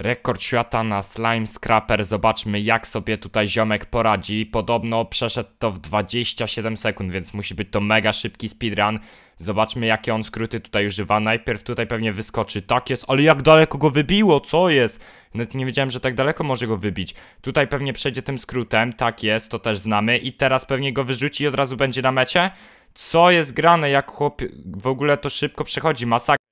Rekord świata na Slime Scrapper. Zobaczmy jak sobie tutaj ziomek poradzi. Podobno przeszedł to w 27 sekund, więc musi być to mega szybki speedrun. Zobaczmy jakie on skróty tutaj używa. Najpierw tutaj pewnie wyskoczy. Tak jest, ale jak daleko go wybiło, co jest? Nawet nie wiedziałem, że tak daleko może go wybić. Tutaj pewnie przejdzie tym skrótem. Tak jest, to też znamy. I teraz pewnie go wyrzuci i od razu będzie na mecie. Co jest grane, jak chłop w ogóle to szybko przechodzi. Masakra.